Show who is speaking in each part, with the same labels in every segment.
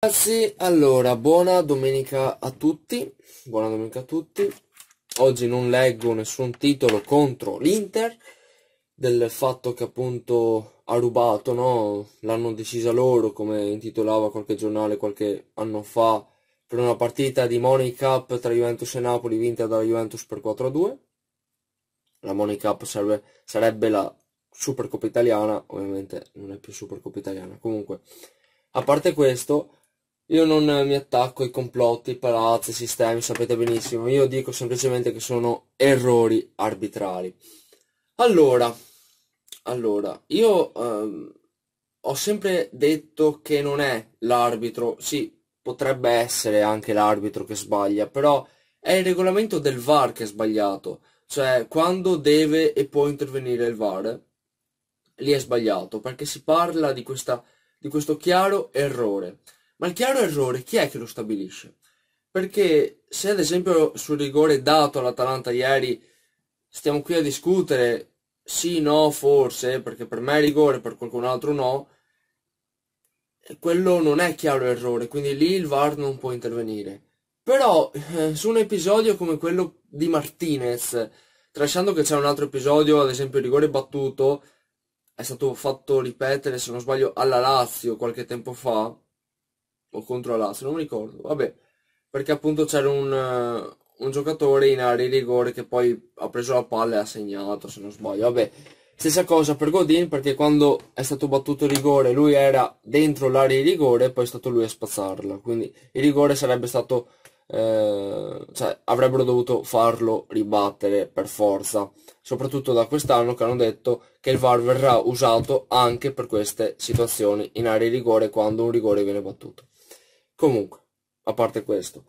Speaker 1: Ragazzi, allora, buona domenica a tutti, buona domenica a tutti, oggi non leggo nessun titolo contro l'Inter, del fatto che appunto ha rubato, no? l'hanno decisa loro come intitolava qualche giornale qualche anno fa per una partita di Money Cup tra Juventus e Napoli vinta dalla Juventus per 4-2, la Money Cup serve, sarebbe la Supercoppa italiana, ovviamente non è più Supercoppa italiana, comunque a parte questo io non eh, mi attacco ai complotti, palazzi, sistemi, sapete benissimo. Io dico semplicemente che sono errori arbitrari. Allora, allora io ehm, ho sempre detto che non è l'arbitro, sì, potrebbe essere anche l'arbitro che sbaglia, però è il regolamento del VAR che è sbagliato. Cioè, quando deve e può intervenire il VAR, lì è sbagliato, perché si parla di, questa, di questo chiaro errore. Ma il chiaro errore chi è che lo stabilisce? Perché se ad esempio sul rigore dato all'Atalanta ieri stiamo qui a discutere sì, no, forse, perché per me è rigore, per qualcun altro no, quello non è chiaro errore, quindi lì il VAR non può intervenire. Però eh, su un episodio come quello di Martinez, lasciando che c'è un altro episodio, ad esempio il rigore battuto, è stato fatto ripetere, se non sbaglio, alla Lazio qualche tempo fa, o contro l'Asse, non mi ricordo, vabbè, perché appunto c'era un, uh, un, giocatore in area di rigore che poi ha preso la palla e ha segnato, se non sbaglio, vabbè. Stessa cosa per Godin perché quando è stato battuto il rigore lui era dentro l'area di rigore e poi è stato lui a spazzarla, quindi il rigore sarebbe stato, eh, cioè avrebbero dovuto farlo ribattere per forza, soprattutto da quest'anno che hanno detto che il VAR verrà usato anche per queste situazioni in area di rigore quando un rigore viene battuto. Comunque, a parte questo,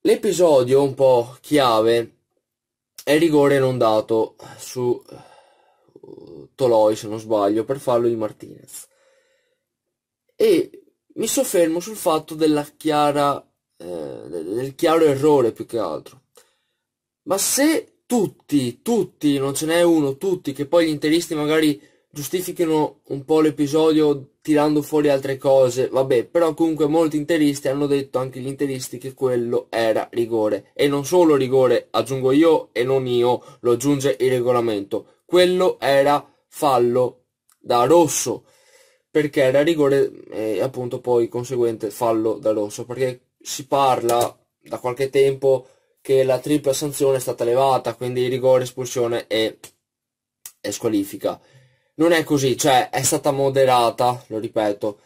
Speaker 1: l'episodio un po' chiave è il rigore non dato su eh, Toloi, se non sbaglio, per farlo di Martinez. E mi soffermo sul fatto della chiara, eh, del chiaro errore più che altro. Ma se tutti, tutti, non ce n'è uno, tutti, che poi gli interisti magari giustifichino un po' l'episodio tirando fuori altre cose, vabbè, però comunque molti interisti hanno detto anche gli interisti che quello era rigore e non solo rigore, aggiungo io e non io, lo aggiunge il regolamento. Quello era fallo da rosso perché era rigore e appunto poi conseguente fallo da rosso perché si parla da qualche tempo che la tripla sanzione è stata elevata, quindi rigore, espulsione e, e squalifica non è così, cioè è stata moderata, lo ripeto.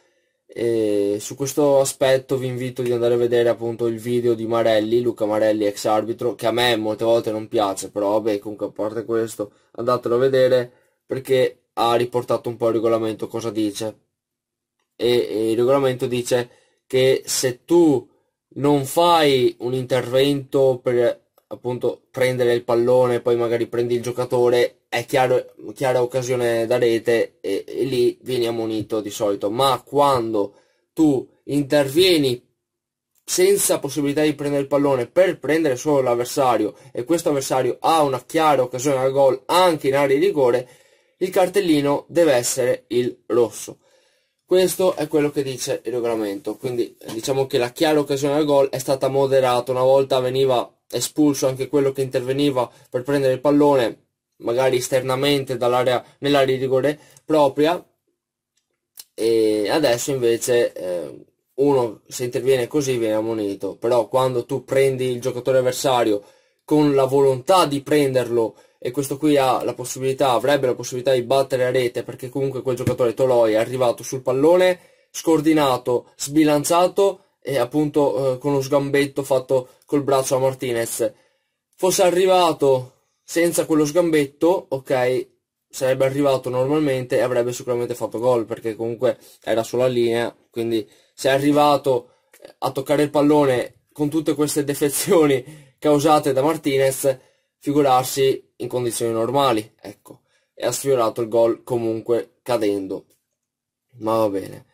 Speaker 1: E su questo aspetto vi invito di andare a vedere appunto il video di Marelli, Luca Marelli ex arbitro, che a me molte volte non piace, però vabbè comunque a parte questo andatelo a vedere perché ha riportato un po' il regolamento cosa dice. E, e il regolamento dice che se tu non fai un intervento per appunto prendere il pallone, poi magari prendi il giocatore, è chiaro, chiara occasione da rete e, e lì vieni ammonito di solito, ma quando tu intervieni senza possibilità di prendere il pallone per prendere solo l'avversario e questo avversario ha una chiara occasione al gol anche in area di rigore, il cartellino deve essere il rosso. Questo è quello che dice il regolamento, quindi eh, diciamo che la chiara occasione al gol è stata moderata, una volta veniva espulso anche quello che interveniva per prendere il pallone magari esternamente dall'area, nell'area di rigore propria e adesso invece eh, uno se interviene così viene ammonito però quando tu prendi il giocatore avversario con la volontà di prenderlo e questo qui ha la possibilità, avrebbe la possibilità di battere a rete perché comunque quel giocatore Toloi è arrivato sul pallone scordinato, sbilanciato e appunto eh, con lo sgambetto fatto col braccio a Martinez. Fosse arrivato senza quello sgambetto, ok, sarebbe arrivato normalmente e avrebbe sicuramente fatto gol perché comunque era sulla linea, quindi se è arrivato eh, a toccare il pallone con tutte queste defezioni causate da Martinez, figurarsi in condizioni normali, ecco, e ha sfiorato il gol comunque cadendo. Ma va bene.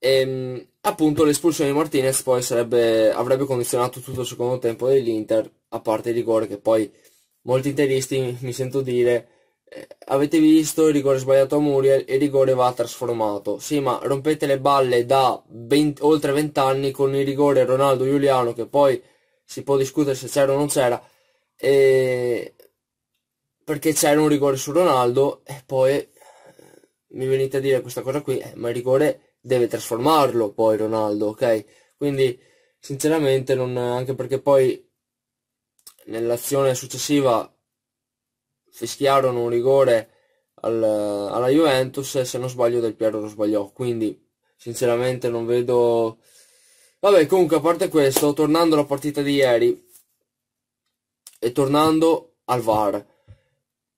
Speaker 1: E, ehm, appunto l'espulsione di Martinez poi sarebbe, avrebbe condizionato tutto il secondo tempo dell'Inter, a parte il rigore che poi molti interisti mi sento dire eh, avete visto il rigore sbagliato a Muriel e il rigore va trasformato. Sì, ma rompete le balle da 20, oltre 20 anni con il rigore Ronaldo Giuliano che poi si può discutere se c'era o non c'era. E... Perché c'era un rigore su Ronaldo e poi eh, mi venite a dire questa cosa qui, eh, ma il rigore deve trasformarlo poi Ronaldo, ok? Quindi sinceramente non, anche perché poi nell'azione successiva fischiarono un rigore al, alla Juventus se non sbaglio del Piero lo sbagliò, quindi sinceramente non vedo... Vabbè, comunque a parte questo, tornando alla partita di ieri e tornando al VAR,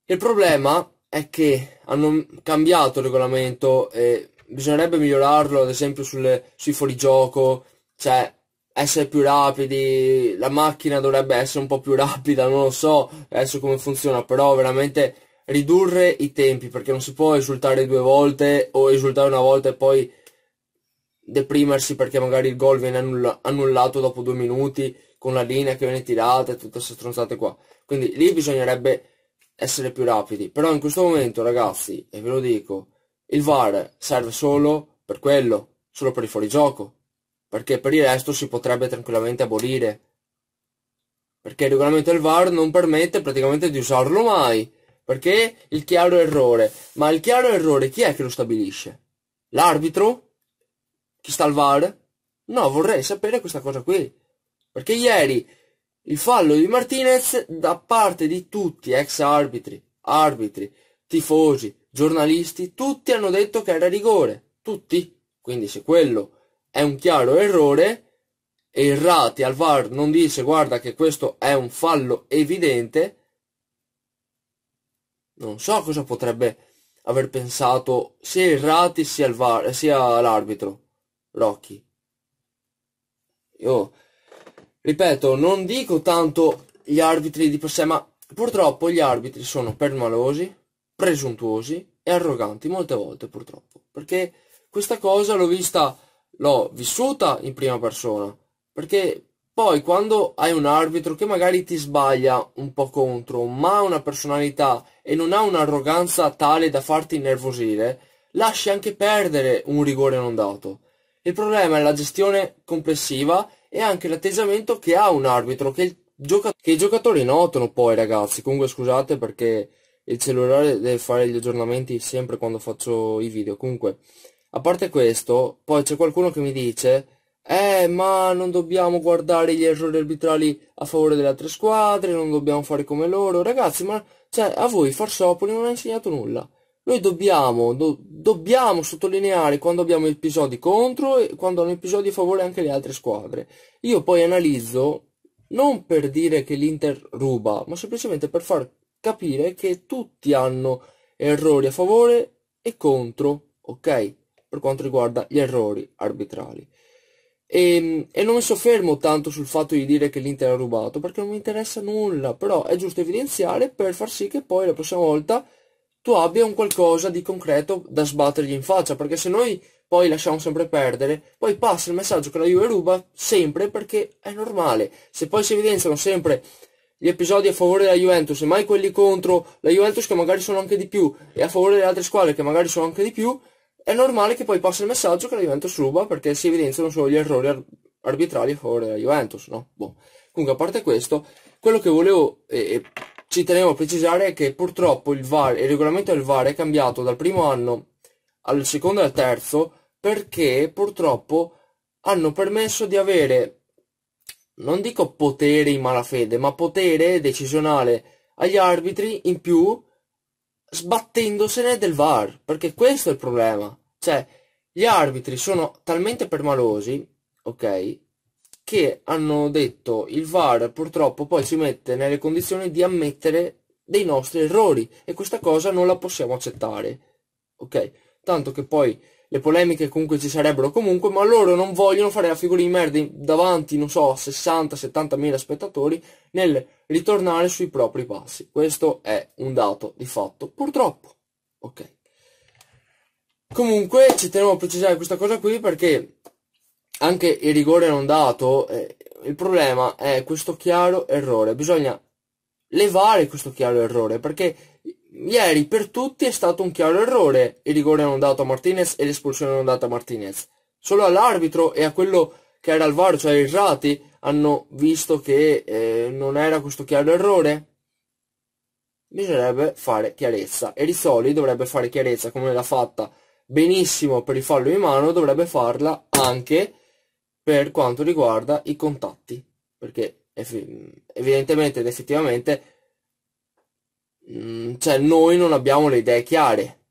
Speaker 1: il problema è che hanno cambiato il regolamento e bisognerebbe migliorarlo, ad esempio sulle, sui fuorigioco, cioè essere più rapidi, la macchina dovrebbe essere un po' più rapida, non lo so adesso come funziona, però veramente ridurre i tempi, perché non si può esultare due volte o esultare una volta e poi deprimersi perché magari il gol viene annulla annullato dopo due minuti con la linea che viene tirata e tutte queste stronzate qua. Quindi lì bisognerebbe essere più rapidi. Però in questo momento, ragazzi, e ve lo dico, il VAR serve solo per quello, solo per il fuorigioco, perché per il resto si potrebbe tranquillamente abolire. Perché il regolamento del VAR non permette praticamente di usarlo mai, perché il chiaro errore. Ma il chiaro errore chi è che lo stabilisce? L'arbitro? Chi sta al VAR? No, vorrei sapere questa cosa qui. Perché ieri il fallo di Martinez da parte di tutti, ex arbitri, arbitri, tifosi, giornalisti, tutti hanno detto che era rigore, tutti. Quindi se quello è un chiaro errore e il Rati al VAR non dice guarda che questo è un fallo evidente, non so cosa potrebbe aver pensato sia il Rati sia, il VAR, sia l'arbitro, Rocchi. Io, ripeto, non dico tanto gli arbitri di per sé, ma purtroppo gli arbitri sono permalosi, presuntuosi e arroganti molte volte purtroppo, perché questa cosa l'ho vista, l'ho vissuta in prima persona, perché poi quando hai un arbitro che magari ti sbaglia un po' contro, ma ha una personalità e non ha un'arroganza tale da farti innervosire, lasci anche perdere un rigore non dato. Il problema è la gestione complessiva e anche l'atteggiamento che ha un arbitro che, gioca- che i giocatori notano poi ragazzi. Comunque scusate perché il cellulare deve fare gli aggiornamenti sempre quando faccio i video. Comunque, a parte questo, poi c'è qualcuno che mi dice, eh, ma non dobbiamo guardare gli errori arbitrali a favore delle altre squadre, non dobbiamo fare come loro. Ragazzi, ma cioè, a voi Farsopoli non ha insegnato nulla. Noi dobbiamo, do, dobbiamo sottolineare quando abbiamo episodi contro e quando hanno episodi a favore anche le altre squadre. Io poi analizzo non per dire che l'Inter ruba, ma semplicemente per far capire che tutti hanno errori a favore e contro, ok? Per quanto riguarda gli errori arbitrali. E, e, non mi soffermo tanto sul fatto di dire che l'Inter ha rubato, perché non mi interessa nulla, però è giusto evidenziare per far sì che poi la prossima volta tu abbia un qualcosa di concreto da sbattergli in faccia, perché se noi poi lasciamo sempre perdere, poi passa il messaggio che la Juve ruba sempre perché è normale. Se poi si evidenziano sempre gli episodi a favore della Juventus e mai quelli contro la Juventus che magari sono anche di più e a favore delle altre squadre che magari sono anche di più, è normale che poi passi il messaggio che la Juventus ruba perché si evidenziano solo gli errori ar- arbitrali a favore della Juventus, no? Boh. Comunque, a parte questo, quello che volevo e, e ci tenevo a precisare è che purtroppo il, VAR, il regolamento del VAR è cambiato dal primo anno al secondo e al terzo perché purtroppo hanno permesso di avere non dico potere in malafede, ma potere decisionale agli arbitri in più sbattendosene del VAR, perché questo è il problema. Cioè, gli arbitri sono talmente permalosi, ok, che hanno detto il VAR purtroppo poi ci mette nelle condizioni di ammettere dei nostri errori e questa cosa non la possiamo accettare, ok? Tanto che poi le polemiche comunque ci sarebbero comunque, ma loro non vogliono fare la figura di merda davanti, non so, a 60-70 mila spettatori nel ritornare sui propri passi. Questo è un dato di fatto, purtroppo. Ok. Comunque ci tenevo a precisare questa cosa qui perché anche il rigore non dato, eh, il problema è questo chiaro errore. Bisogna levare questo chiaro errore perché Ieri per tutti è stato un chiaro errore il rigore non dato a Martinez e l'espulsione non data a Martinez. Solo all'arbitro e a quello che era al VAR, cioè il Rati, hanno visto che eh, non era questo chiaro errore? Bisognerebbe fare chiarezza e Rizzoli dovrebbe fare chiarezza come l'ha fatta benissimo per il fallo in mano, dovrebbe farla anche per quanto riguarda i contatti, perché evidentemente ed effettivamente Mm, cioè noi non abbiamo le idee chiare.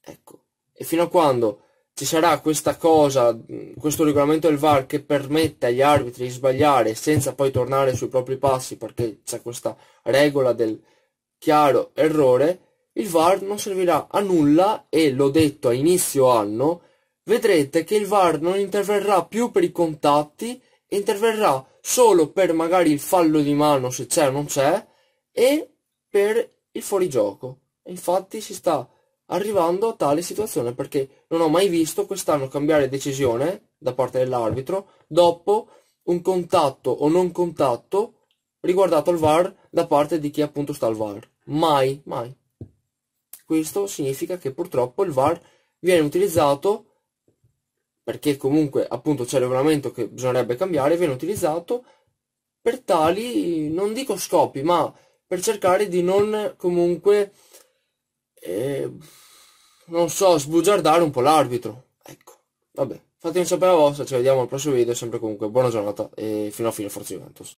Speaker 1: Ecco. E fino a quando ci sarà questa cosa, mm, questo regolamento del VAR che permette agli arbitri di sbagliare senza poi tornare sui propri passi perché c'è questa regola del chiaro errore, il VAR non servirà a nulla e l'ho detto a inizio anno, vedrete che il VAR non interverrà più per i contatti, interverrà solo per magari il fallo di mano se c'è o non c'è e per il fuorigioco. Infatti si sta arrivando a tale situazione perché non ho mai visto quest'anno cambiare decisione da parte dell'arbitro dopo un contatto o non contatto riguardato al VAR da parte di chi appunto sta al VAR. Mai, mai. Questo significa che purtroppo il VAR viene utilizzato perché comunque appunto c'è il regolamento che bisognerebbe cambiare, viene utilizzato per tali, non dico scopi, ma per cercare di non comunque, eh, non so, sbugiardare un po' l'arbitro. Ecco, vabbè, fatemi sapere la vostra, ci vediamo al prossimo video, sempre comunque buona giornata e fino a fine Forza Juventus.